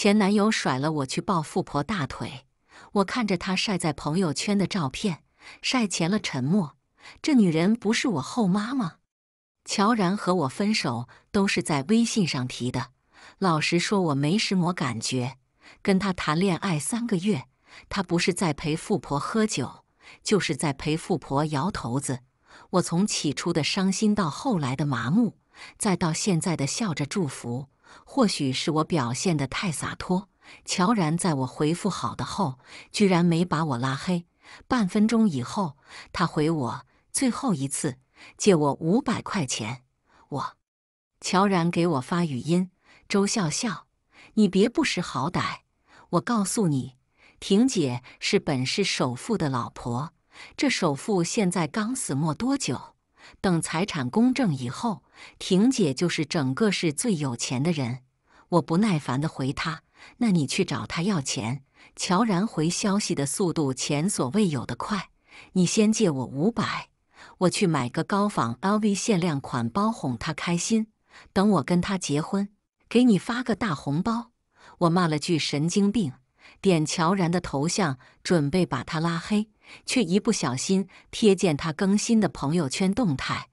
前男友甩了我去抱富婆大腿，我看着他晒在朋友圈的照片，晒前了沉默。这女人不是我后妈吗？乔然和我分手都是在微信上提的，老实说我没什么感觉。跟他谈恋爱三个月，他不是在陪富婆喝酒，就是在陪富婆摇头子。我从起初的伤心到后来的麻木，再到现在的笑着祝福。或许是我表现得太洒脱，乔然在我回复“好的”后，居然没把我拉黑。半分钟以后，他回我：“最后一次借我五百块钱。”我，乔然给我发语音：“周笑笑，你别不识好歹！我告诉你，婷姐是本市首富的老婆，这首富现在刚死没多久，等财产公证以后。”婷姐就是整个市最有钱的人，我不耐烦地回他：“那你去找她要钱。”乔然回消息的速度前所未有的快，你先借我五百，我去买个高仿 LV 限量款包哄她开心。等我跟他结婚，给你发个大红包。我骂了句神经病，点乔然的头像准备把他拉黑，却一不小心瞥见他更新的朋友圈动态。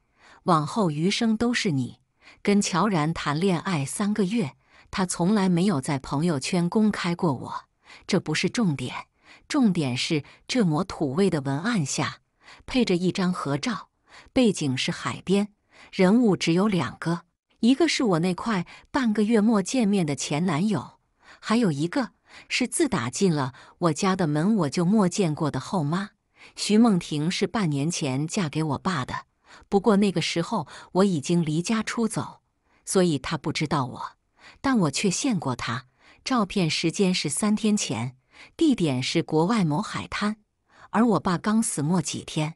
往后余生都是你。跟乔然谈恋爱三个月，他从来没有在朋友圈公开过我。这不是重点，重点是这抹土味的文案下配着一张合照，背景是海边，人物只有两个，一个是我那块半个月没见面的前男友，还有一个是自打进了我家的门我就没见过的后妈徐梦婷，是半年前嫁给我爸的。不过那个时候我已经离家出走，所以他不知道我，但我却见过他。照片时间是三天前，地点是国外某海滩，而我爸刚死没几天，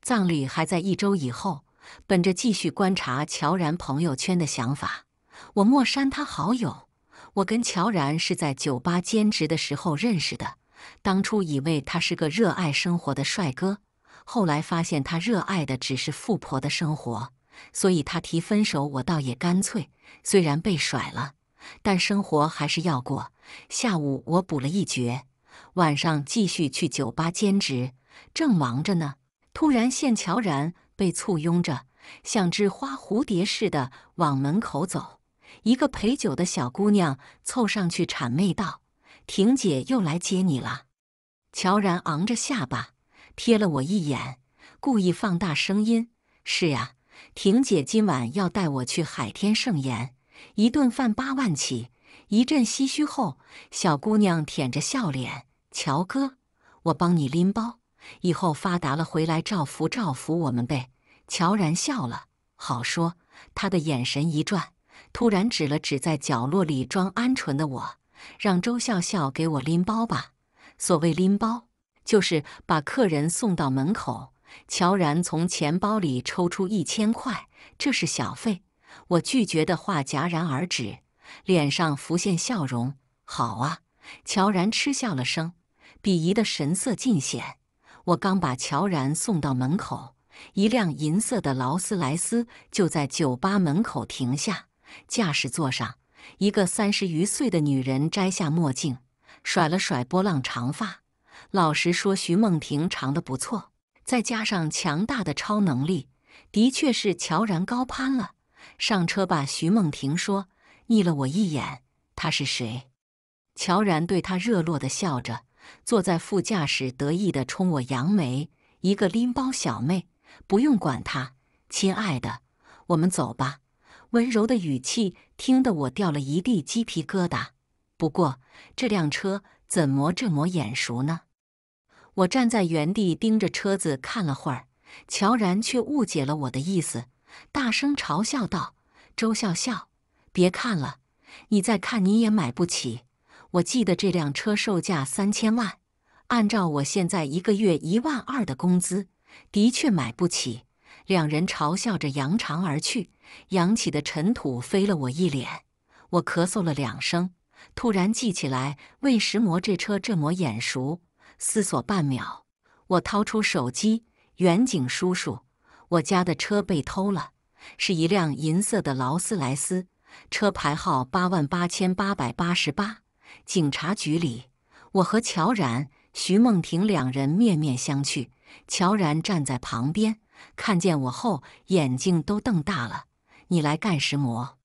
葬礼还在一周以后。本着继续观察乔然朋友圈的想法，我没删他好友。我跟乔然是在酒吧兼职的时候认识的，当初以为他是个热爱生活的帅哥。后来发现他热爱的只是富婆的生活，所以他提分手，我倒也干脆。虽然被甩了，但生活还是要过。下午我补了一觉，晚上继续去酒吧兼职，正忙着呢，突然见乔然被簇拥着，像只花蝴蝶似的往门口走。一个陪酒的小姑娘凑上去谄媚道：“婷姐又来接你了。”乔然昂着下巴。瞥了我一眼，故意放大声音：“是呀，婷姐今晚要带我去海天盛筵，一顿饭八万起。”一阵唏嘘后，小姑娘舔着笑脸：“乔哥，我帮你拎包，以后发达了回来照拂照拂我们呗。”乔然笑了：“好说。”他的眼神一转，突然指了指在角落里装鹌鹑的我：“让周笑笑给我拎包吧。”所谓拎包。就是把客人送到门口，乔然从钱包里抽出一千块，这是小费。我拒绝的话戛然而止，脸上浮现笑容。好啊，乔然嗤笑了声，鄙夷的神色尽显。我刚把乔然送到门口，一辆银色的劳斯莱斯就在酒吧门口停下。驾驶座上，一个三十余岁的女人摘下墨镜，甩了甩波浪长发。老实说，徐梦婷长得不错，再加上强大的超能力，的确是悄然高攀了。上车吧，徐梦婷说，睨了我一眼，她是谁？乔然对她热络的笑着，坐在副驾驶，得意地冲我扬眉。一个拎包小妹，不用管她，亲爱的，我们走吧。温柔的语气听得我掉了一地鸡皮疙瘩。不过这辆车怎么这么眼熟呢？我站在原地盯着车子看了会儿，乔然却误解了我的意思，大声嘲笑道：“周笑笑，别看了，你再看你也买不起。我记得这辆车售价三千万，按照我现在一个月一万二的工资，的确买不起。”两人嘲笑着扬长而去，扬起的尘土飞了我一脸，我咳嗽了两声，突然记起来，魏石磨这车这么眼熟。思索半秒，我掏出手机。远景叔叔，我家的车被偷了，是一辆银色的劳斯莱斯，车牌号八万八千八百八十八。警察局里，我和乔然、徐梦婷两人面面相觑。乔然站在旁边，看见我后眼睛都瞪大了。你来干什么？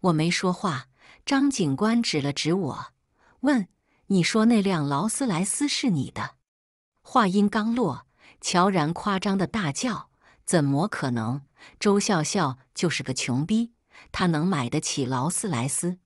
我没说话。张警官指了指我，问。你说那辆劳斯莱斯是你的？话音刚落，乔然夸张的大叫：“怎么可能？周笑笑就是个穷逼，他能买得起劳斯莱斯？”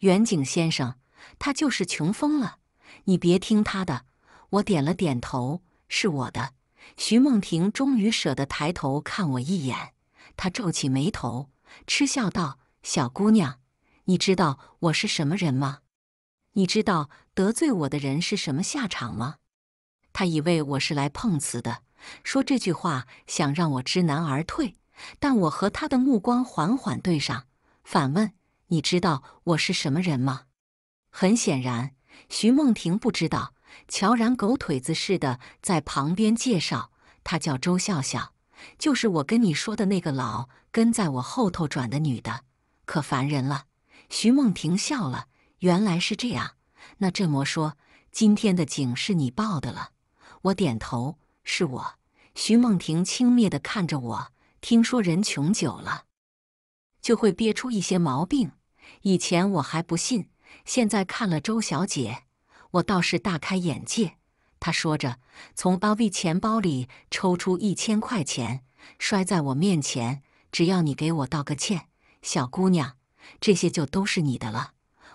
远景先生，他就是穷疯了。你别听他的。我点了点头：“是我的。”徐梦婷终于舍得抬头看我一眼，她皱起眉头，嗤笑道：“小姑娘，你知道我是什么人吗？”你知道得罪我的人是什么下场吗？他以为我是来碰瓷的，说这句话想让我知难而退。但我和他的目光缓缓对上，反问：“你知道我是什么人吗？”很显然，徐梦婷不知道。乔然狗腿子似的在旁边介绍：“他叫周笑笑，就是我跟你说的那个老跟在我后头转的女的，可烦人了。”徐梦婷笑了。原来是这样，那这么说，今天的警是你报的了？我点头，是我。徐梦婷轻蔑的看着我，听说人穷久了，就会憋出一些毛病。以前我还不信，现在看了周小姐，我倒是大开眼界。她说着，从 LV 钱包里抽出一千块钱，摔在我面前。只要你给我道个歉，小姑娘，这些就都是你的了。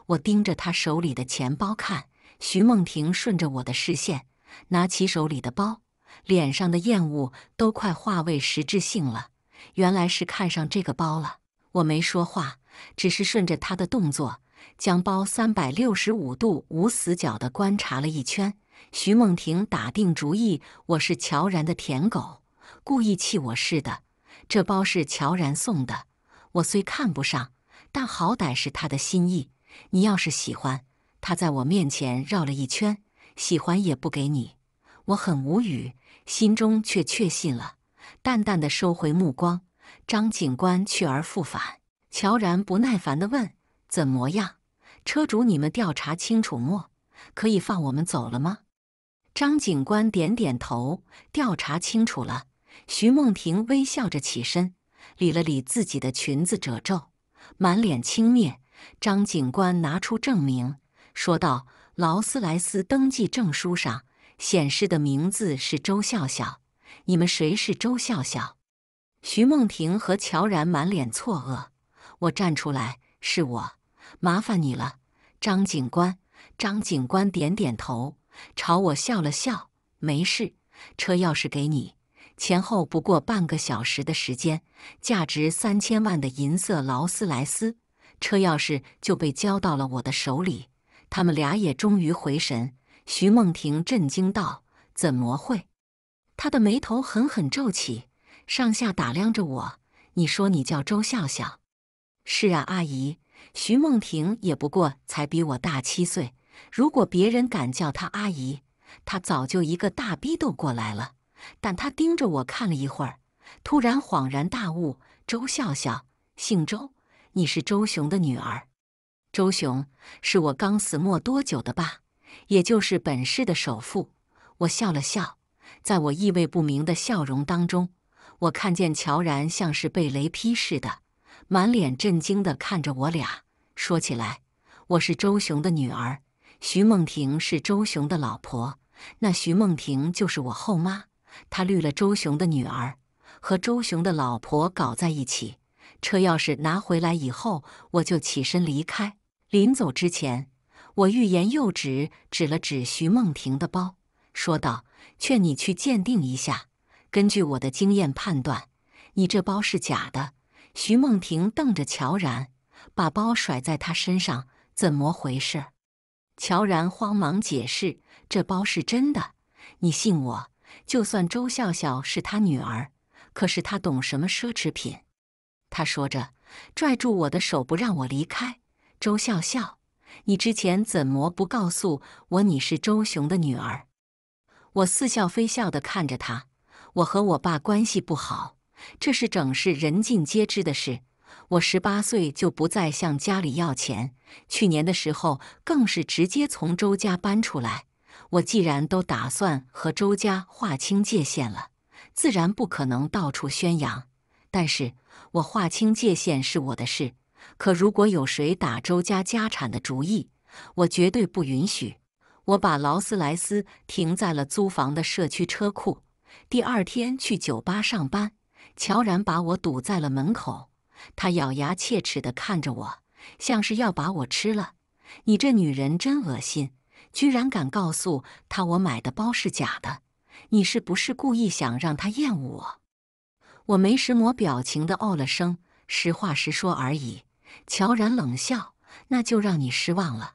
我盯着他手里的钱包看，徐梦婷顺着我的视线，拿起手里的包，脸上的厌恶都快化为实质性了。原来是看上这个包了。我没说话，只是顺着他的动作，将包三百六十五度无死角的观察了一圈。徐梦婷打定主意，我是乔然的舔狗，故意气我似的。这包是乔然送的，我虽看不上，但好歹是他的心意。你要是喜欢他，在我面前绕了一圈，喜欢也不给你，我很无语，心中却确信了，淡淡的收回目光。张警官去而复返，乔然不耐烦地问：“怎么样，车主，你们调查清楚没？可以放我们走了吗？”张警官点点头，调查清楚了。徐梦婷微笑着起身，理了理自己的裙子褶皱，满脸轻蔑。张警官拿出证明，说道：“劳斯莱斯登记证书上显示的名字是周笑笑，你们谁是周笑笑？”徐梦婷和乔然满脸错愕。我站出来：“是我，麻烦你了，张警官。”张警官点点头，朝我笑了笑：“没事，车钥匙给你。前后不过半个小时的时间，价值三千万的银色劳斯莱斯。”车钥匙就被交到了我的手里，他们俩也终于回神。徐梦婷震惊道：“怎么会？”她的眉头狠狠皱起，上下打量着我。“你说你叫周笑笑？”“是啊，阿姨。”徐梦婷也不过才比我大七岁，如果别人敢叫她阿姨，她早就一个大逼斗过来了。但她盯着我看了一会儿，突然恍然大悟：“周笑笑，姓周。”你是周雄的女儿，周雄是我刚死没多久的爸，也就是本市的首富。我笑了笑，在我意味不明的笑容当中，我看见乔然像是被雷劈似的，满脸震惊的看着我俩。说起来，我是周雄的女儿，徐梦婷是周雄的老婆，那徐梦婷就是我后妈，她绿了周雄的女儿，和周雄的老婆搞在一起。车钥匙拿回来以后，我就起身离开。临走之前，我欲言又止，指了指徐梦婷的包，说道：“劝你去鉴定一下。根据我的经验判断，你这包是假的。”徐梦婷瞪着乔然，把包甩在他身上：“怎么回事？”乔然慌忙解释：“这包是真的，你信我。就算周笑笑是她女儿，可是她懂什么奢侈品？”他说着，拽住我的手，不让我离开。周笑笑，你之前怎么不告诉我你是周雄的女儿？我似笑非笑地看着他。我和我爸关系不好，这是整事人尽皆知的事。我十八岁就不再向家里要钱，去年的时候更是直接从周家搬出来。我既然都打算和周家划清界限了，自然不可能到处宣扬。但是。我划清界限是我的事，可如果有谁打周家家产的主意，我绝对不允许。我把劳斯莱斯停在了租房的社区车库，第二天去酒吧上班，乔然把我堵在了门口。他咬牙切齿地看着我，像是要把我吃了。你这女人真恶心，居然敢告诉他我买的包是假的！你是不是故意想让他厌恶我？我没什么表情的哦了声，实话实说而已。乔然冷笑：“那就让你失望了，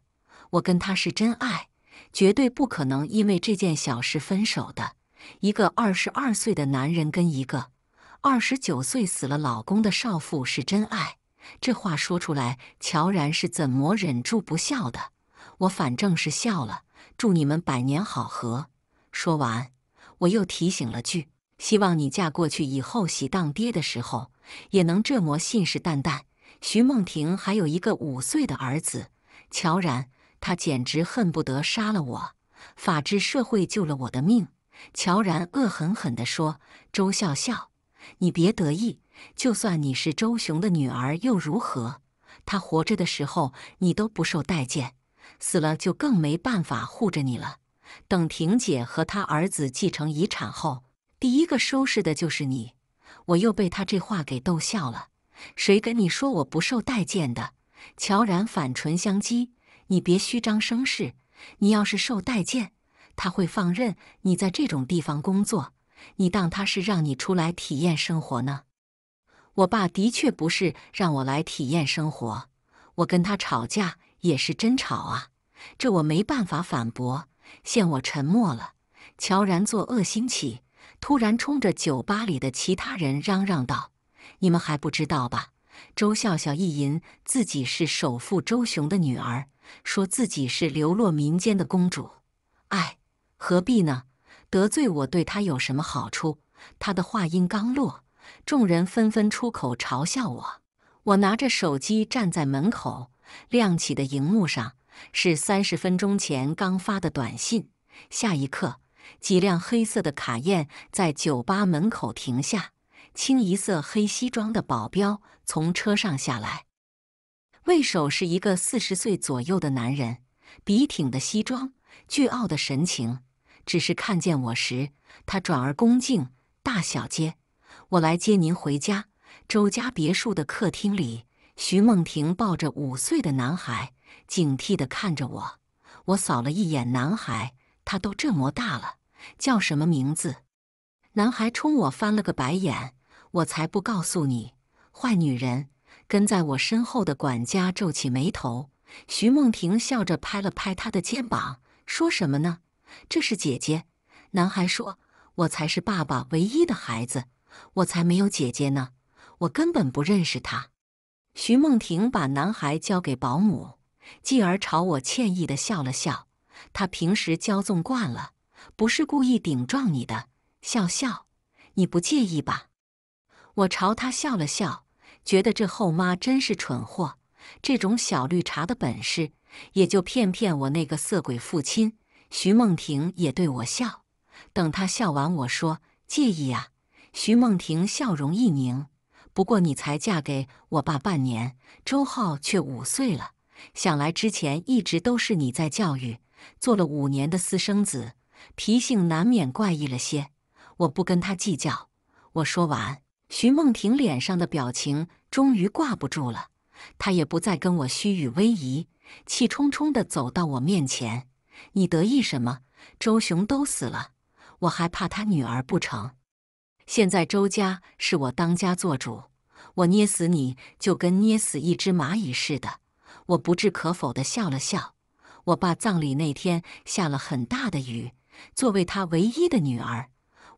我跟他是真爱，绝对不可能因为这件小事分手的。一个二十二岁的男人跟一个二十九岁死了老公的少妇是真爱。”这话说出来，乔然是怎么忍住不笑的？我反正是笑了。祝你们百年好合。说完，我又提醒了句。希望你嫁过去以后，喜当爹的时候也能这么信誓旦旦。徐梦婷还有一个五岁的儿子乔然，他简直恨不得杀了我。法治社会救了我的命。乔然恶狠狠地说：“周笑笑，你别得意，就算你是周雄的女儿又如何？他活着的时候你都不受待见，死了就更没办法护着你了。等婷姐和她儿子继承遗产后。”第一个收拾的就是你，我又被他这话给逗笑了。谁跟你说我不受待见的？乔然反唇相讥：“你别虚张声势，你要是受待见，他会放任你在这种地方工作？你当他是让你出来体验生活呢？”我爸的确不是让我来体验生活，我跟他吵架也是真吵啊，这我没办法反驳。现我沉默了，乔然作恶兴起。突然冲着酒吧里的其他人嚷嚷道：“你们还不知道吧？周笑笑意淫自己是首富周雄的女儿，说自己是流落民间的公主。哎，何必呢？得罪我对她有什么好处？”她的话音刚落，众人纷纷出口嘲笑我。我拿着手机站在门口，亮起的荧幕上是三十分钟前刚发的短信。下一刻。几辆黑色的卡宴在酒吧门口停下，清一色黑西装的保镖从车上下来。为首是一个四十岁左右的男人，笔挺的西装，倨傲的神情。只是看见我时，他转而恭敬：“大小姐，我来接您回家。”周家别墅的客厅里，徐梦婷抱着五岁的男孩，警惕地看着我。我扫了一眼男孩。他都这么大了，叫什么名字？男孩冲我翻了个白眼，我才不告诉你！坏女人。跟在我身后的管家皱起眉头。徐梦婷笑着拍了拍他的肩膀，说什么呢？这是姐姐。男孩说：“我才是爸爸唯一的孩子，我才没有姐姐呢，我根本不认识她。”徐梦婷把男孩交给保姆，继而朝我歉意的笑了笑。他平时骄纵惯了，不是故意顶撞你的。笑笑，你不介意吧？我朝他笑了笑，觉得这后妈真是蠢货，这种小绿茶的本事也就骗骗我那个色鬼父亲。徐梦婷也对我笑，等她笑完，我说介意啊。徐梦婷笑容一凝，不过你才嫁给我爸半年，周浩却五岁了，想来之前一直都是你在教育。做了五年的私生子，脾性难免怪异了些。我不跟他计较。我说完，徐梦婷脸上的表情终于挂不住了，她也不再跟我虚与委蛇，气冲冲地走到我面前：“你得意什么？周雄都死了，我还怕他女儿不成？现在周家是我当家做主，我捏死你就跟捏死一只蚂蚁似的。”我不置可否地笑了笑。我爸葬礼那天下了很大的雨。作为他唯一的女儿，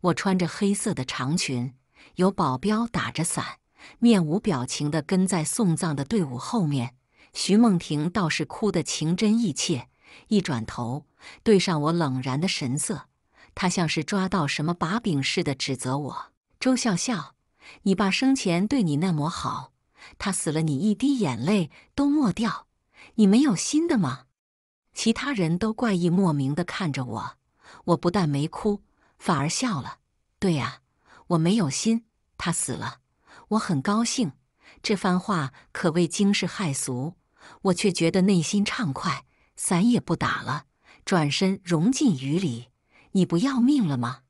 我穿着黑色的长裙，有保镖打着伞，面无表情地跟在送葬的队伍后面。徐梦婷倒是哭得情真意切，一转头对上我冷然的神色，她像是抓到什么把柄似的指责我：“周笑笑，你爸生前对你那么好，他死了你一滴眼泪都没掉，你没有心的吗？”其他人都怪异莫名的看着我，我不但没哭，反而笑了。对呀，我没有心，他死了，我很高兴。这番话可谓惊世骇俗，我却觉得内心畅快。伞也不打了，转身融进雨里。你不要命了吗？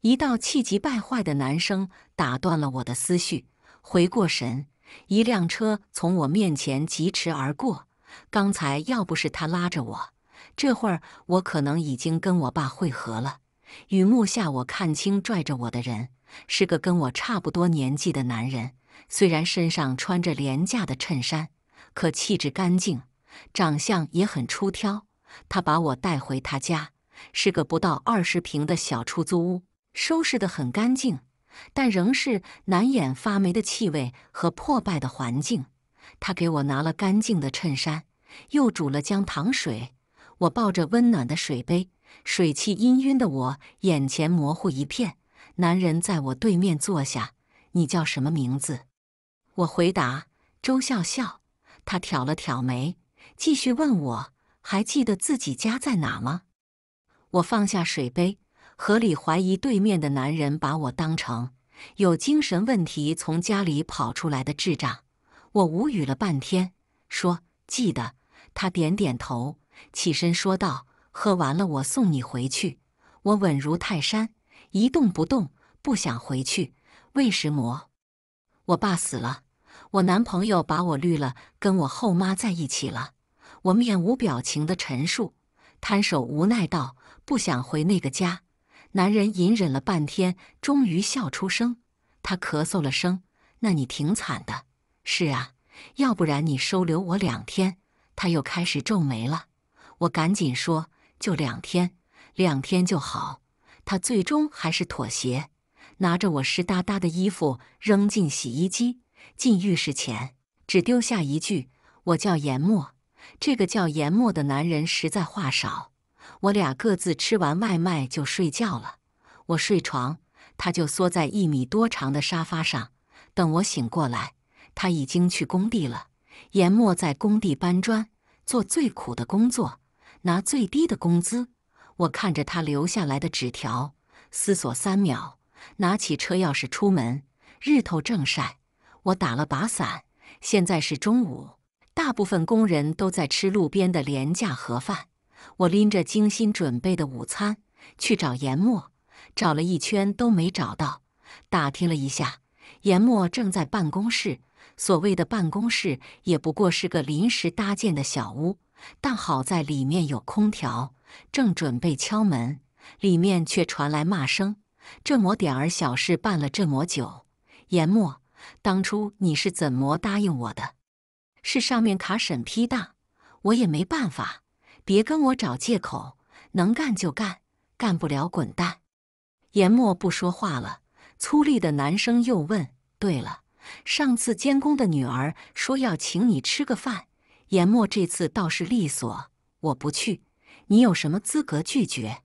一道气急败坏的男声打断了我的思绪。回过神，一辆车从我面前疾驰而过。刚才要不是他拉着我，这会儿我可能已经跟我爸汇合了。雨幕下，我看清拽着我的人是个跟我差不多年纪的男人。虽然身上穿着廉价的衬衫，可气质干净，长相也很出挑。他把我带回他家，是个不到二十平的小出租屋，收拾得很干净，但仍是难掩发霉的气味和破败的环境。他给我拿了干净的衬衫，又煮了姜糖水。我抱着温暖的水杯，水汽氤氲的我眼前模糊一片。男人在我对面坐下：“你叫什么名字？”我回答：“周笑笑。”他挑了挑眉，继续问我：“还记得自己家在哪吗？”我放下水杯，合理怀疑对面的男人把我当成有精神问题从家里跑出来的智障。我无语了半天，说：“记得。”他点点头，起身说道：“喝完了，我送你回去。”我稳如泰山，一动不动，不想回去。为什么？我爸死了，我男朋友把我绿了，跟我后妈在一起了。我面无表情的陈述，摊手无奈道：“不想回那个家。”男人隐忍了半天，终于笑出声，他咳嗽了声：“那你挺惨的。”是啊，要不然你收留我两天。他又开始皱眉了，我赶紧说：“就两天，两天就好。”他最终还是妥协，拿着我湿哒哒的衣服扔进洗衣机。进浴室前，只丢下一句：“我叫严墨。”这个叫严墨的男人实在话少。我俩各自吃完外卖就睡觉了。我睡床，他就缩在一米多长的沙发上等我醒过来。他已经去工地了。严末在工地搬砖，做最苦的工作，拿最低的工资。我看着他留下来的纸条，思索三秒，拿起车钥匙出门。日头正晒，我打了把伞。现在是中午，大部分工人都在吃路边的廉价盒饭。我拎着精心准备的午餐去找严墨，找了一圈都没找到。打听了一下，严墨正在办公室。所谓的办公室也不过是个临时搭建的小屋，但好在里面有空调。正准备敲门，里面却传来骂声：“这么点儿小事办了这么久，言墨，当初你是怎么答应我的？是上面卡审批的，我也没办法。别跟我找借口，能干就干，干不了滚蛋。”言墨不说话了。粗粝的男生又问：“对了。”上次监工的女儿说要请你吃个饭，言默这次倒是利索。我不去，你有什么资格拒绝？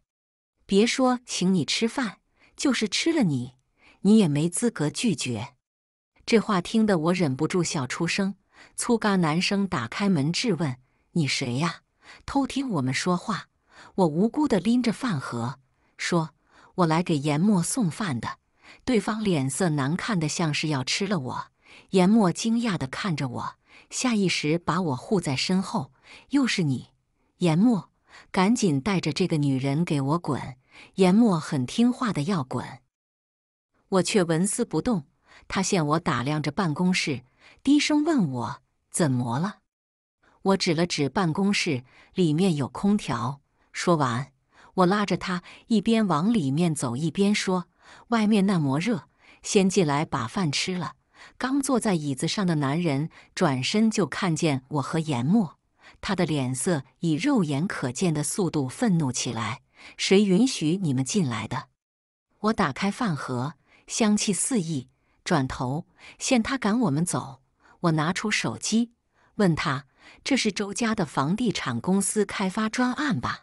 别说请你吃饭，就是吃了你，你也没资格拒绝。这话听得我忍不住笑出声。粗嘎男生打开门质问：“你谁呀？偷听我们说话？”我无辜的拎着饭盒说：“我来给言默送饭的。”对方脸色难看的，像是要吃了我。颜墨惊讶的看着我，下意识把我护在身后。又是你，颜墨，赶紧带着这个女人给我滚！颜墨很听话的要滚，我却纹丝不动。他见我打量着办公室，低声问我怎么了。我指了指办公室，里面有空调。说完，我拉着他一边往里面走，一边说。外面那么热，先进来把饭吃了。刚坐在椅子上的男人转身就看见我和颜墨，他的脸色以肉眼可见的速度愤怒起来。谁允许你们进来的？我打开饭盒，香气四溢。转头见他赶我们走，我拿出手机问他：“这是周家的房地产公司开发专案吧？”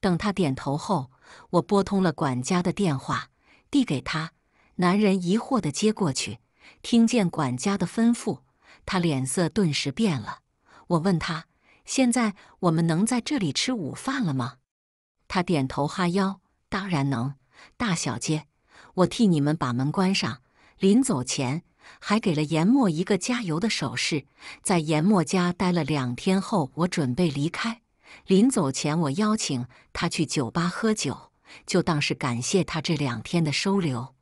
等他点头后，我拨通了管家的电话。递给他，男人疑惑的接过去，听见管家的吩咐，他脸色顿时变了。我问他：“现在我们能在这里吃午饭了吗？”他点头哈腰：“当然能，大小姐，我替你们把门关上。”临走前还给了言默一个加油的手势。在言默家待了两天后，我准备离开。临走前，我邀请他去酒吧喝酒。就当是感谢他这两天的收留，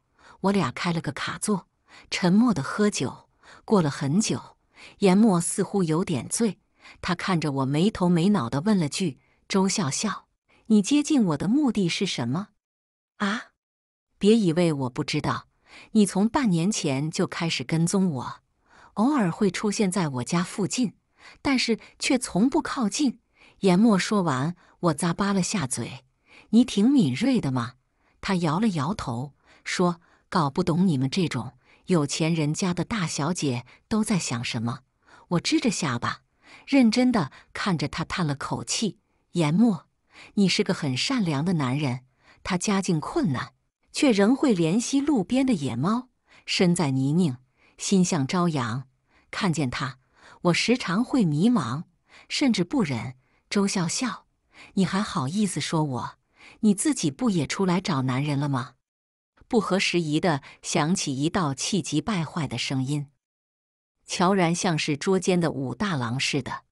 我俩开了个卡座，沉默的喝酒。过了很久，颜默似乎有点醉，他看着我，没头没脑的问了句：“周笑笑，你接近我的目的是什么？”啊！别以为我不知道，你从半年前就开始跟踪我，偶尔会出现在我家附近，但是却从不靠近。言默说完，我咂巴了下嘴。你挺敏锐的嘛，他摇了摇头说：“搞不懂你们这种有钱人家的大小姐都在想什么。”我支着下巴，认真的看着他，叹了口气：“言默，你是个很善良的男人。他家境困难，却仍会怜惜路边的野猫，身在泥泞，心向朝阳。看见他，我时常会迷茫，甚至不忍。”周笑笑，你还好意思说我？你自己不也出来找男人了吗？不合时宜的响起一道气急败坏的声音，乔然像是捉奸的武大郎似的，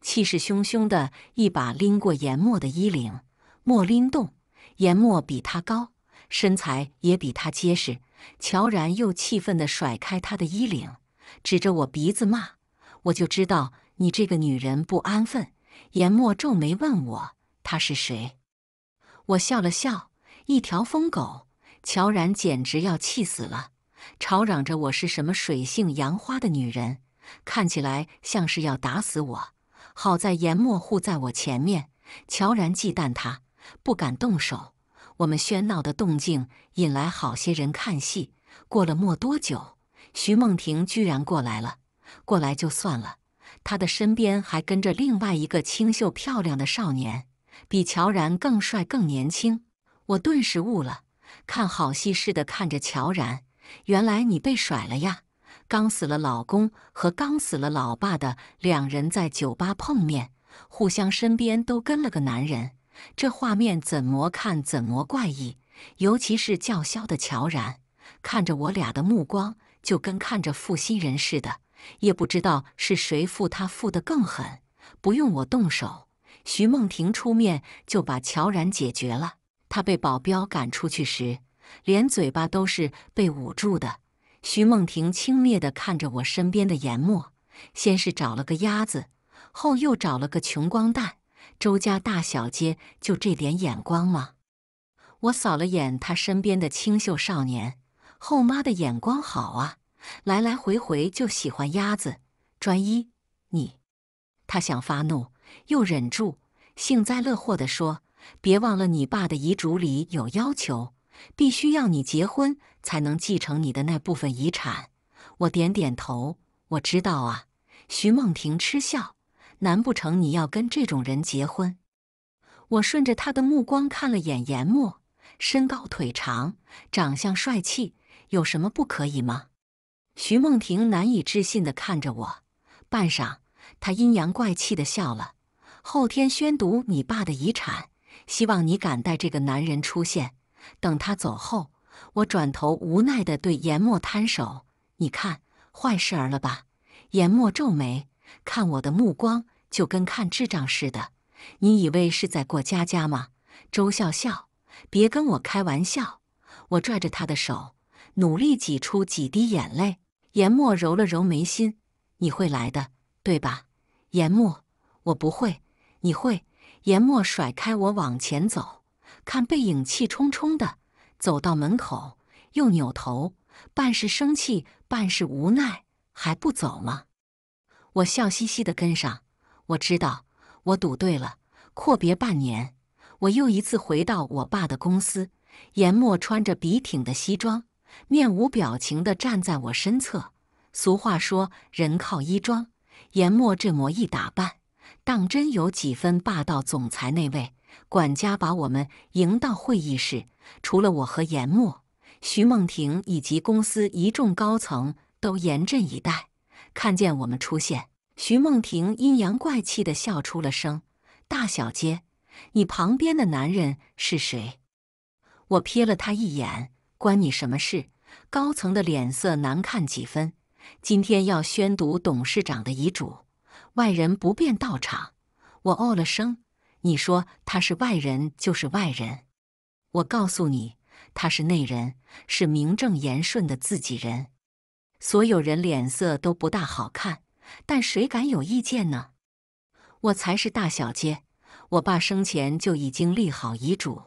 气势汹汹的一把拎过颜末的衣领，莫拎动，颜末比他高，身材也比他结实，乔然又气愤的甩开他的衣领，指着我鼻子骂：“我就知道你这个女人不安分。”颜末皱眉问我：“她是谁？”我笑了笑，一条疯狗。乔然简直要气死了，吵嚷着我是什么水性杨花的女人，看起来像是要打死我。好在言墨护在我前面，乔然忌惮他，不敢动手。我们喧闹的动静引来好些人看戏。过了没多久，徐梦婷居然过来了，过来就算了，她的身边还跟着另外一个清秀漂亮的少年。比乔然更帅、更年轻，我顿时悟了，看好戏似的看着乔然。原来你被甩了呀！刚死了老公和刚死了老爸的两人在酒吧碰面，互相身边都跟了个男人，这画面怎么看怎么怪异。尤其是叫嚣的乔然，看着我俩的目光就跟看着负心人似的，也不知道是谁负他负得更狠，不用我动手。徐梦婷出面就把乔然解决了。他被保镖赶出去时，连嘴巴都是被捂住的。徐梦婷轻蔑地看着我身边的颜墨，先是找了个鸭子，后又找了个穷光蛋。周家大小姐就这点眼光吗？我扫了眼他身边的清秀少年，后妈的眼光好啊，来来回回就喜欢鸭子，专一。你，他想发怒。又忍住，幸灾乐祸地说：“别忘了，你爸的遗嘱里有要求，必须要你结婚才能继承你的那部分遗产。”我点点头，我知道啊。徐梦婷嗤笑：“难不成你要跟这种人结婚？”我顺着他的目光看了眼言默，身高腿长，长相帅气，有什么不可以吗？徐梦婷难以置信地看着我，半晌，她阴阳怪气地笑了。后天宣读你爸的遗产，希望你敢带这个男人出现。等他走后，我转头无奈地对颜末摊手：“你看，坏事儿了吧？”颜末皱眉，看我的目光就跟看智障似的。你以为是在过家家吗？周笑笑，别跟我开玩笑。我拽着他的手，努力挤出几滴眼泪。颜末揉了揉眉心：“你会来的，对吧？”颜末，我不会。你会？言默甩开我往前走，看背影气冲冲的，走到门口又扭头，半是生气，半是无奈，还不走吗？我笑嘻嘻的跟上，我知道我赌对了。阔别半年，我又一次回到我爸的公司。言默穿着笔挺的西装，面无表情的站在我身侧。俗话说，人靠衣装，言默这模一打扮。当真有几分霸道总裁那位管家把我们迎到会议室，除了我和严墨、徐梦婷以及公司一众高层都严阵以待。看见我们出现，徐梦婷阴阳怪气的笑出了声：“大小姐，你旁边的男人是谁？”我瞥了他一眼，关你什么事？高层的脸色难看几分。今天要宣读董事长的遗嘱。外人不便到场，我哦了声。你说他是外人就是外人，我告诉你，他是内人，是名正言顺的自己人。所有人脸色都不大好看，但谁敢有意见呢？我才是大小姐。我爸生前就已经立好遗嘱，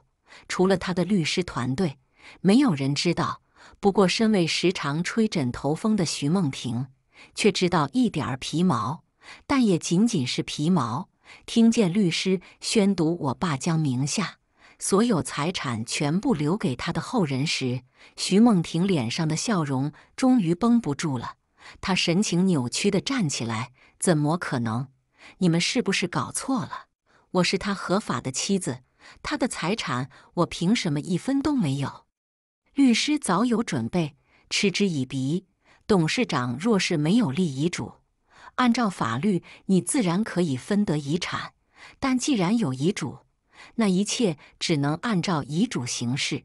除了他的律师团队，没有人知道。不过，身为时常吹枕头风的徐梦婷，却知道一点儿皮毛。但也仅仅是皮毛。听见律师宣读我爸将名下所有财产全部留给他的后人时，徐梦婷脸上的笑容终于绷不住了。她神情扭曲地站起来：“怎么可能？你们是不是搞错了？我是他合法的妻子，他的财产我凭什么一分都没有？”律师早有准备，嗤之以鼻：“董事长若是没有立遗嘱。”按照法律，你自然可以分得遗产。但既然有遗嘱，那一切只能按照遗嘱行事。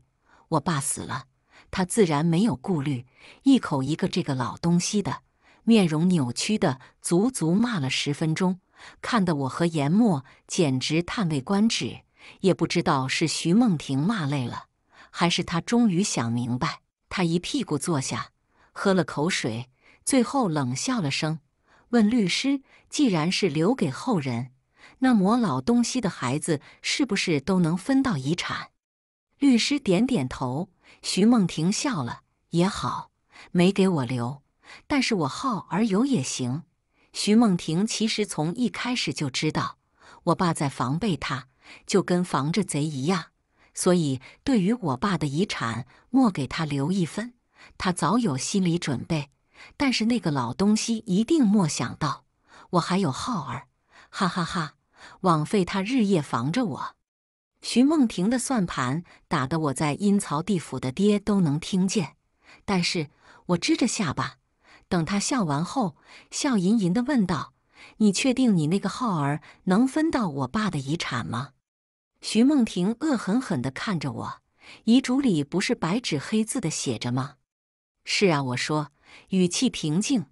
我爸死了，他自然没有顾虑，一口一个这个老东西的，面容扭曲的，足足骂了十分钟，看得我和言墨简直叹为观止。也不知道是徐梦婷骂累了，还是他终于想明白，他一屁股坐下，喝了口水，最后冷笑了声。问律师，既然是留给后人，那我老东西的孩子是不是都能分到遗产？律师点点头。徐梦婷笑了，也好，没给我留，但是我好而有也行。徐梦婷其实从一开始就知道我爸在防备他，就跟防着贼一样，所以对于我爸的遗产，莫给他留一分，他早有心理准备。但是那个老东西一定莫想到，我还有浩儿，哈哈哈！枉费他日夜防着我。徐梦婷的算盘打得我在阴曹地府的爹都能听见。但是我支着下巴，等他笑完后，笑吟吟地问道：“你确定你那个浩儿能分到我爸的遗产吗？”徐梦婷恶狠狠地看着我，遗嘱里不是白纸黑字的写着吗？是啊，我说。语气平静，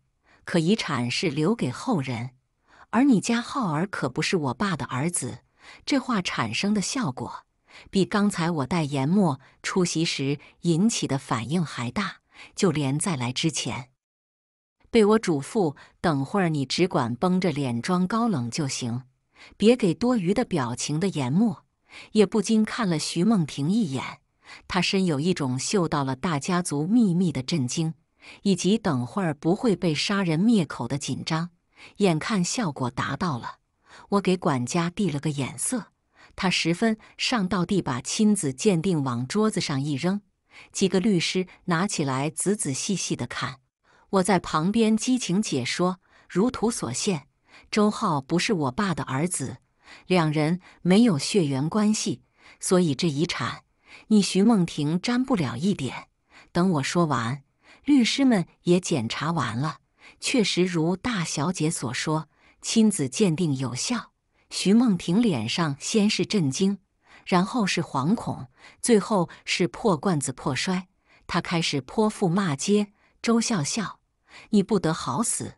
可遗产是留给后人，而你家浩儿可不是我爸的儿子。这话产生的效果，比刚才我带言墨出席时引起的反应还大。就连在来之前，被我嘱咐等会儿你只管绷着脸装高冷就行，别给多余的表情的言墨，也不禁看了徐梦婷一眼。他深有一种嗅到了大家族秘密的震惊。以及等会儿不会被杀人灭口的紧张，眼看效果达到了，我给管家递了个眼色，他十分上道地把亲子鉴定往桌子上一扔，几个律师拿起来仔仔细细的看，我在旁边激情解说：如图所现，周浩不是我爸的儿子，两人没有血缘关系，所以这遗产你徐梦婷沾不了一点。等我说完。律师们也检查完了，确实如大小姐所说，亲子鉴定有效。徐梦婷脸上先是震惊，然后是惶恐，最后是破罐子破摔。她开始泼妇骂街：“周笑笑，你不得好死！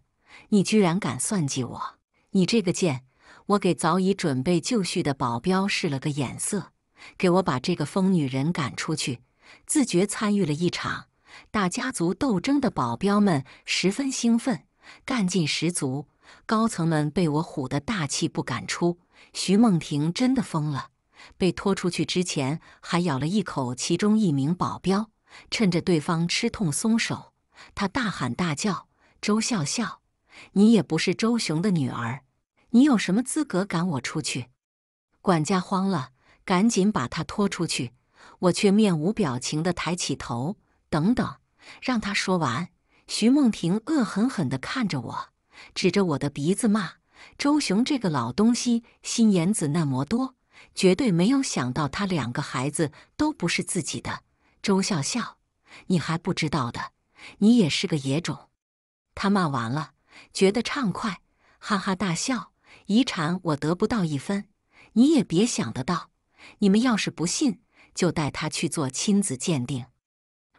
你居然敢算计我，你这个贱！”我给早已准备就绪的保镖使了个眼色：“给我把这个疯女人赶出去！”自觉参与了一场。大家族斗争的保镖们十分兴奋，干劲十足。高层们被我唬得大气不敢出。徐梦婷真的疯了，被拖出去之前还咬了一口其中一名保镖，趁着对方吃痛松手，他大喊大叫：“周笑笑，你也不是周雄的女儿，你有什么资格赶我出去？”管家慌了，赶紧把他拖出去。我却面无表情地抬起头。等等，让他说完。徐梦婷恶狠狠地看着我，指着我的鼻子骂：“周雄这个老东西，心眼子那么多，绝对没有想到他两个孩子都不是自己的。”周笑笑，你还不知道的，你也是个野种。他骂完了，觉得畅快，哈哈大笑。遗产我得不到一分，你也别想得到。你们要是不信，就带他去做亲子鉴定。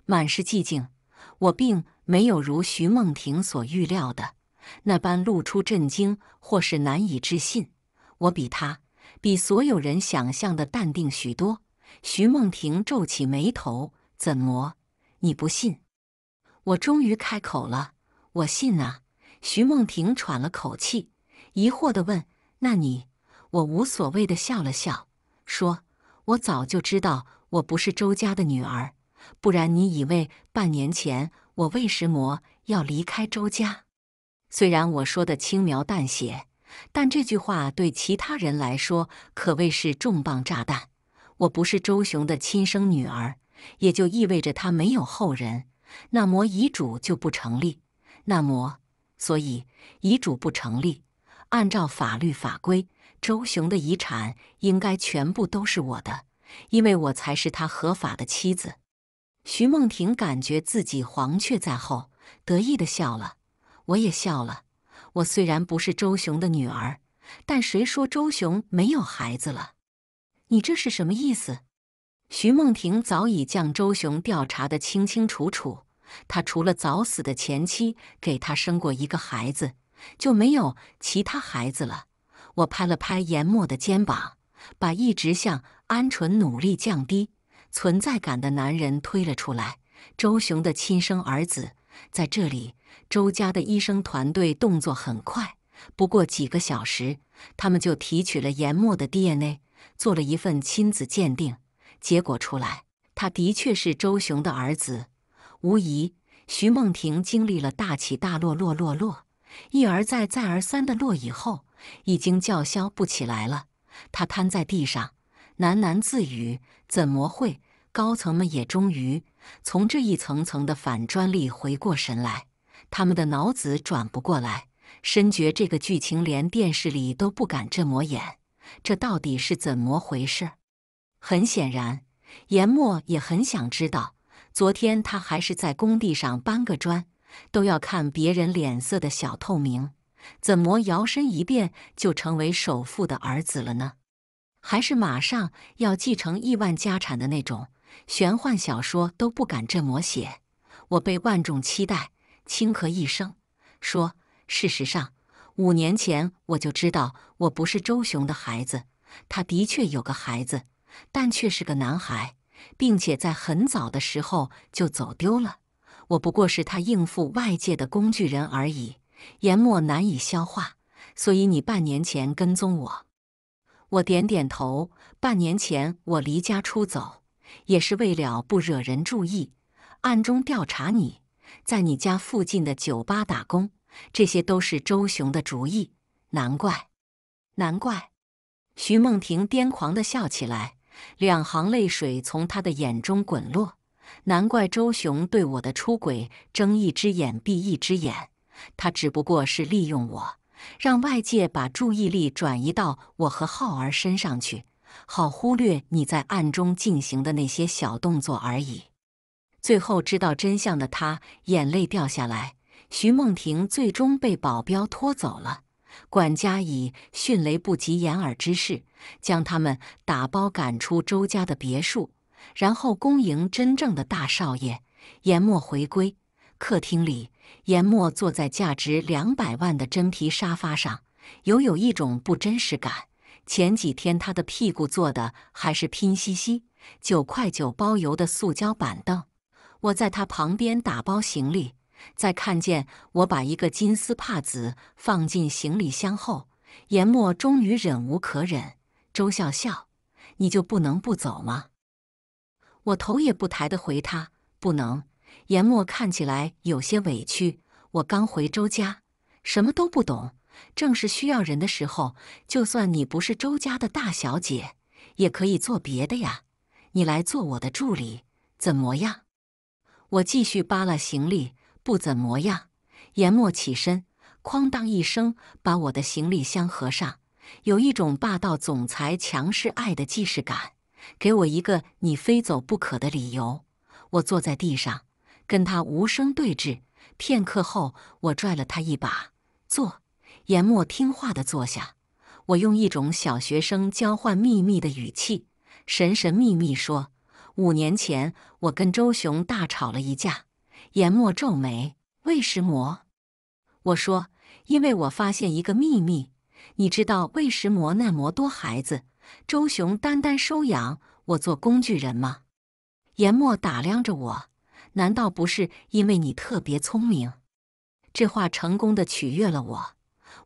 满是寂静，我并没有如徐梦婷所预料的那般露出震惊或是难以置信。我比她，比所有人想象的淡定许多。徐梦婷皱起眉头：“怎么，你不信？”我终于开口了：“我信啊。”徐梦婷喘了口气，疑惑的问：“那你？”我无所谓的笑了笑，说：“我早就知道，我不是周家的女儿。”不然你以为半年前我为石魔要离开周家？虽然我说的轻描淡写，但这句话对其他人来说可谓是重磅炸弹。我不是周雄的亲生女儿，也就意味着他没有后人，那遗嘱就不成立。那……所以遗嘱不成立。按照法律法规，周雄的遗产应该全部都是我的，因为我才是他合法的妻子。徐梦婷感觉自己黄雀在后，得意的笑了。我也笑了。我虽然不是周雄的女儿，但谁说周雄没有孩子了？你这是什么意思？徐梦婷早已将周雄调查的清清楚楚。他除了早死的前妻给他生过一个孩子，就没有其他孩子了。我拍了拍严墨的肩膀，把一直向鹌鹑努力降低。存在感的男人推了出来。周雄的亲生儿子在这里。周家的医生团队动作很快，不过几个小时，他们就提取了颜末的 DNA，做了一份亲子鉴定。结果出来，他的确是周雄的儿子。无疑，徐梦婷经历了大起大落，落落落，一而再，再而三的落以后，已经叫嚣不起来了。他瘫在地上，喃喃自语：“怎么会？”高层们也终于从这一层层的反专利回过神来，他们的脑子转不过来，深觉这个剧情连电视里都不敢这么演。这到底是怎么回事？很显然，严墨也很想知道。昨天他还是在工地上搬个砖都要看别人脸色的小透明，怎么摇身一变就成为首富的儿子了呢？还是马上要继承亿万家产的那种？玄幻小说都不敢这么写。我被万众期待，轻咳一声说：“事实上，五年前我就知道我不是周雄的孩子。他的确有个孩子，但却是个男孩，并且在很早的时候就走丢了。我不过是他应付外界的工具人而已。”言末难以消化，所以你半年前跟踪我。我点点头。半年前，我离家出走。也是为了不惹人注意，暗中调查你在你家附近的酒吧打工，这些都是周雄的主意。难怪，难怪！徐梦婷癫狂的笑起来，两行泪水从她的眼中滚落。难怪周雄对我的出轨睁一只眼闭一只眼，他只不过是利用我，让外界把注意力转移到我和浩儿身上去。好忽略你在暗中进行的那些小动作而已。最后知道真相的他，眼泪掉下来。徐梦婷最终被保镖拖走了。管家以迅雷不及掩耳之势将他们打包赶出周家的别墅，然后恭迎真正的大少爷颜末回归。客厅里，颜末坐在价值两百万的真皮沙发上，犹有一种不真实感。前几天他的屁股坐的还是拼夕夕九块九包邮的塑胶板凳。我在他旁边打包行李，在看见我把一个金丝帕子放进行李箱后，言默终于忍无可忍：“周笑笑，你就不能不走吗？”我头也不抬的回他：“不能。”言默看起来有些委屈：“我刚回周家，什么都不懂。”正是需要人的时候，就算你不是周家的大小姐，也可以做别的呀。你来做我的助理，怎么样？我继续扒拉行李，不怎么样。言默起身，哐当一声把我的行李箱合上，有一种霸道总裁强势爱的既视感。给我一个你非走不可的理由。我坐在地上，跟他无声对峙。片刻后，我拽了他一把，坐。颜墨听话的坐下。我用一种小学生交换秘密的语气，神神秘秘说：“五年前我跟周雄大吵了一架。”颜墨皱眉：“魏石么？”我说：“因为我发现一个秘密，你知道魏石么那么多孩子，周雄单单收养我做工具人吗？”颜墨打量着我：“难道不是因为你特别聪明？”这话成功的取悦了我。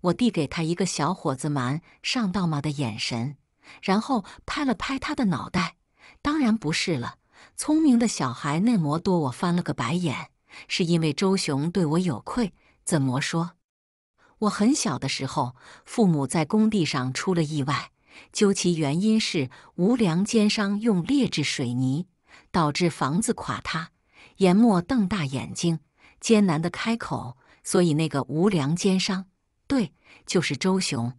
我递给他一个小伙子蛮上道吗的眼神，然后拍了拍他的脑袋。当然不是了，聪明的小孩内么多。我翻了个白眼，是因为周雄对我有愧。怎么说？我很小的时候，父母在工地上出了意外，究其原因是无良奸商用劣质水泥导致房子垮塌。颜默瞪大眼睛，艰难地开口：“所以那个无良奸商。”对，就是周雄，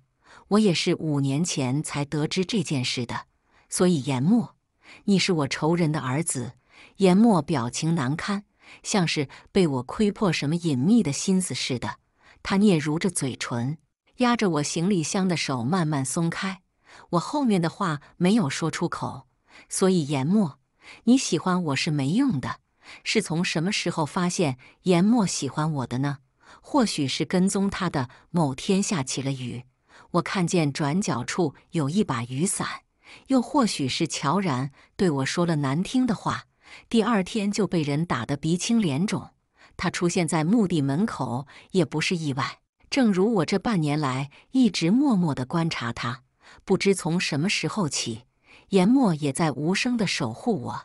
我也是五年前才得知这件事的。所以，严墨，你是我仇人的儿子。严墨表情难堪，像是被我窥破什么隐秘的心思似的。他嗫嚅着嘴唇，压着我行李箱的手慢慢松开。我后面的话没有说出口。所以，严墨，你喜欢我是没用的。是从什么时候发现严墨喜欢我的呢？或许是跟踪他的某天下起了雨，我看见转角处有一把雨伞；又或许是乔然对我说了难听的话，第二天就被人打得鼻青脸肿。他出现在墓地门口也不是意外。正如我这半年来一直默默地观察他，不知从什么时候起，言末也在无声地守护我。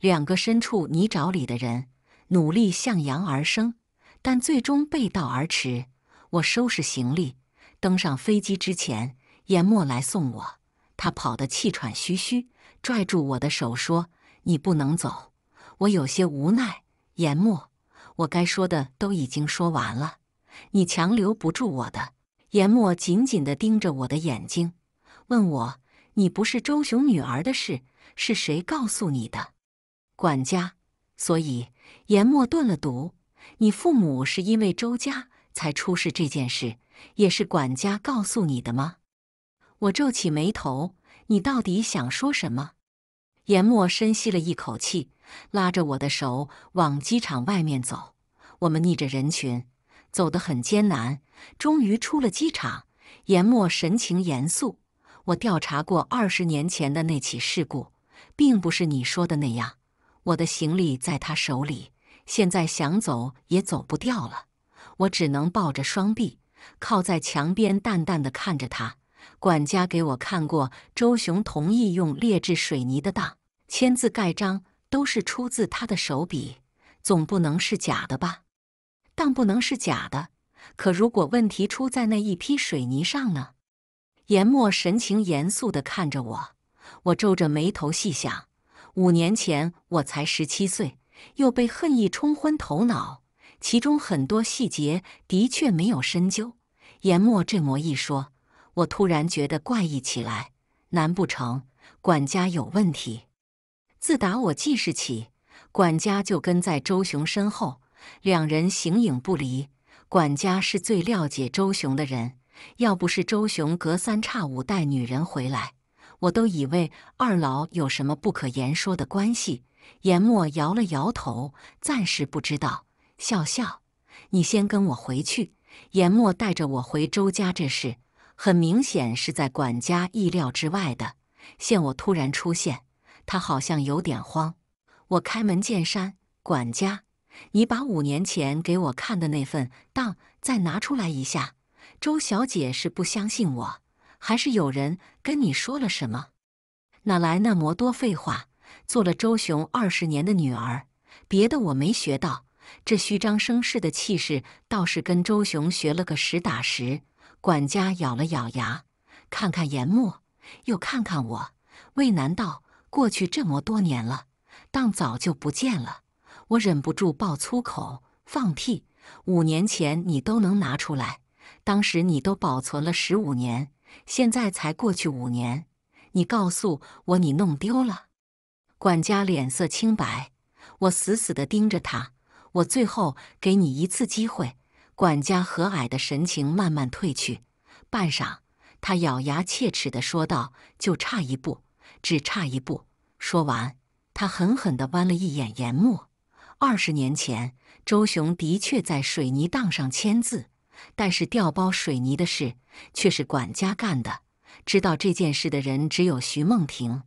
两个身处泥沼里的人，努力向阳而生。但最终背道而驰。我收拾行李登上飞机之前，颜墨来送我。他跑得气喘吁吁，拽住我的手说：“你不能走。”我有些无奈。颜墨，我该说的都已经说完了，你强留不住我的。颜墨紧紧地盯着我的眼睛，问我：“你不是周雄女儿的事是谁告诉你的？”管家。所以颜墨顿了毒。你父母是因为周家才出事这件事，也是管家告诉你的吗？我皱起眉头，你到底想说什么？颜默深吸了一口气，拉着我的手往机场外面走。我们逆着人群，走得很艰难，终于出了机场。颜默神情严肃。我调查过二十年前的那起事故，并不是你说的那样。我的行李在他手里。现在想走也走不掉了，我只能抱着双臂靠在墙边，淡淡的看着他。管家给我看过周雄同意用劣质水泥的当签字盖章，都是出自他的手笔，总不能是假的吧？当不能是假的，可如果问题出在那一批水泥上呢？严墨神情严肃的看着我，我皱着眉头细想，五年前我才十七岁。又被恨意冲昏头脑，其中很多细节的确没有深究。言默这么一说，我突然觉得怪异起来。难不成管家有问题？自打我记事起，管家就跟在周雄身后，两人形影不离。管家是最了解周雄的人，要不是周雄隔三差五带女人回来，我都以为二老有什么不可言说的关系。言默摇了摇头，暂时不知道。笑笑，你先跟我回去。言默带着我回周家，这事很明显是在管家意料之外的。现我突然出现，他好像有点慌。我开门见山：“管家，你把五年前给我看的那份档再拿出来一下。周小姐是不相信我，还是有人跟你说了什么？哪来那么多废话？”做了周雄二十年的女儿，别的我没学到，这虚张声势的气势倒是跟周雄学了个实打实。管家咬了咬牙，看看言墨，又看看我，为难道过去这么多年了，当早就不见了？我忍不住爆粗口，放屁！五年前你都能拿出来，当时你都保存了十五年，现在才过去五年，你告诉我你弄丢了？管家脸色清白，我死死的盯着他。我最后给你一次机会。管家和蔼的神情慢慢褪去，半晌，他咬牙切齿的说道：“就差一步，只差一步。”说完，他狠狠地剜了一眼颜末。二十年前，周雄的确在水泥档上签字，但是调包水泥的事却是管家干的。知道这件事的人只有徐梦婷。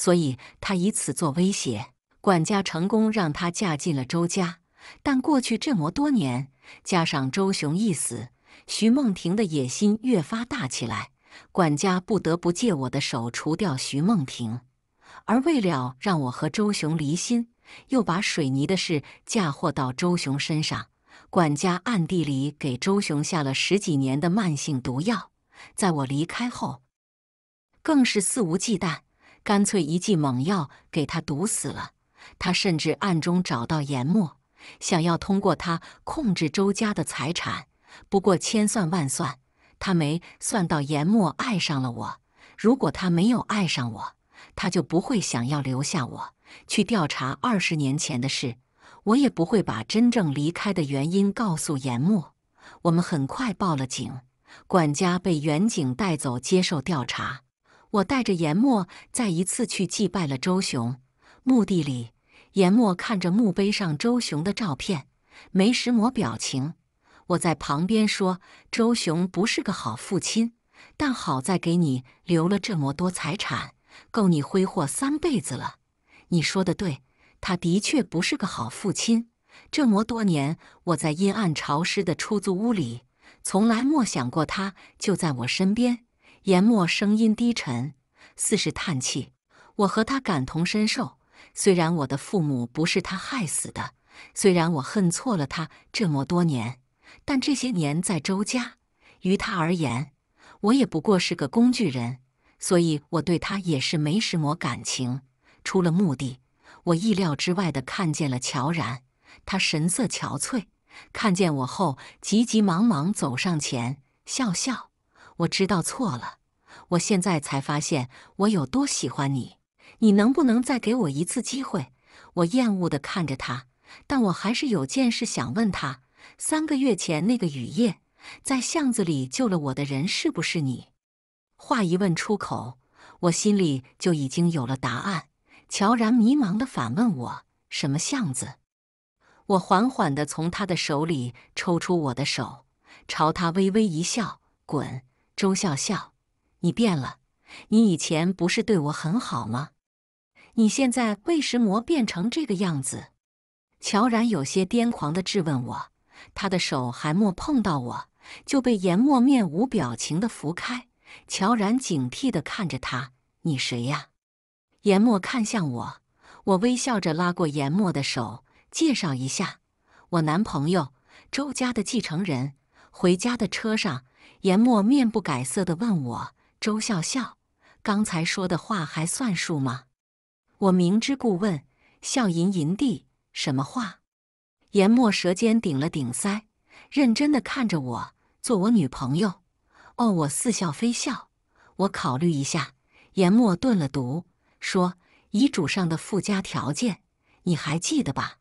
所以，他以此做威胁，管家成功让他嫁进了周家。但过去这么多年，加上周雄一死，徐梦婷的野心越发大起来，管家不得不借我的手除掉徐梦婷。而为了让我和周雄离心，又把水泥的事嫁祸到周雄身上。管家暗地里给周雄下了十几年的慢性毒药，在我离开后，更是肆无忌惮。干脆一剂猛药给他毒死了。他甚至暗中找到颜末，想要通过他控制周家的财产。不过千算万算，他没算到颜末爱上了我。如果他没有爱上我，他就不会想要留下我去调查二十年前的事。我也不会把真正离开的原因告诉颜末。我们很快报了警，管家被原警带走接受调查。我带着言墨再一次去祭拜了周雄墓地里，言墨看着墓碑上周雄的照片，没什么表情。我在旁边说：“周雄不是个好父亲，但好在给你留了这么多财产，够你挥霍三辈子了。”你说的对，他的确不是个好父亲。这么多年，我在阴暗潮湿的出租屋里，从来没想过他就在我身边。言默声音低沉，似是叹气。我和他感同身受。虽然我的父母不是他害死的，虽然我恨错了他这么多年，但这些年在周家，于他而言，我也不过是个工具人，所以我对他也是没什么感情。出了墓地，我意料之外的看见了乔然，他神色憔悴，看见我后，急急忙忙走上前，笑笑。我知道错了，我现在才发现我有多喜欢你。你能不能再给我一次机会？我厌恶地看着他，但我还是有件事想问他：三个月前那个雨夜，在巷子里救了我的人是不是你？话一问出口，我心里就已经有了答案。乔然迷茫地反问我：“什么巷子？”我缓缓地从他的手里抽出我的手，朝他微微一笑：“滚。”周笑笑，你变了！你以前不是对我很好吗？你现在为什么变成这个样子？乔然有些癫狂地质问我，他的手还没碰到我，就被颜墨面无表情地拂开。乔然警惕地看着他：“你谁呀？”颜墨看向我，我微笑着拉过颜墨的手，介绍一下：“我男朋友，周家的继承人。”回家的车上，言默面不改色地问我：“周笑笑，刚才说的话还算数吗？”我明知故问，笑吟吟地：“什么话？”言默舌尖顶了顶腮，认真地看着我：“做我女朋友。”哦，我似笑非笑：“我考虑一下。”言默顿了读，说：“遗嘱上的附加条件，你还记得吧？”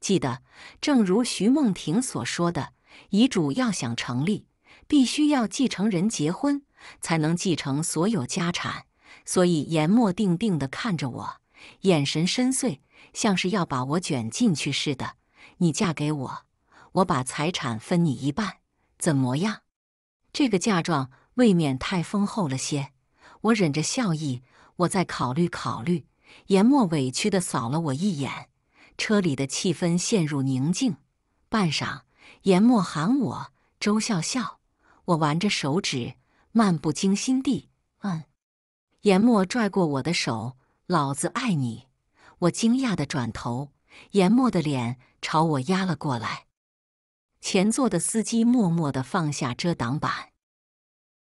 记得，正如徐梦婷所说的。遗嘱要想成立，必须要继承人结婚，才能继承所有家产。所以，颜默定定地看着我，眼神深邃，像是要把我卷进去似的。你嫁给我，我把财产分你一半，怎么样？这个嫁妆未免太丰厚了些。我忍着笑意，我再考虑考虑。颜默委屈地扫了我一眼，车里的气氛陷入宁静。半晌。言默喊我，周笑笑，我玩着手指，漫不经心地，嗯。言默拽过我的手，老子爱你。我惊讶的转头，言默的脸朝我压了过来。前座的司机默默的放下遮挡板。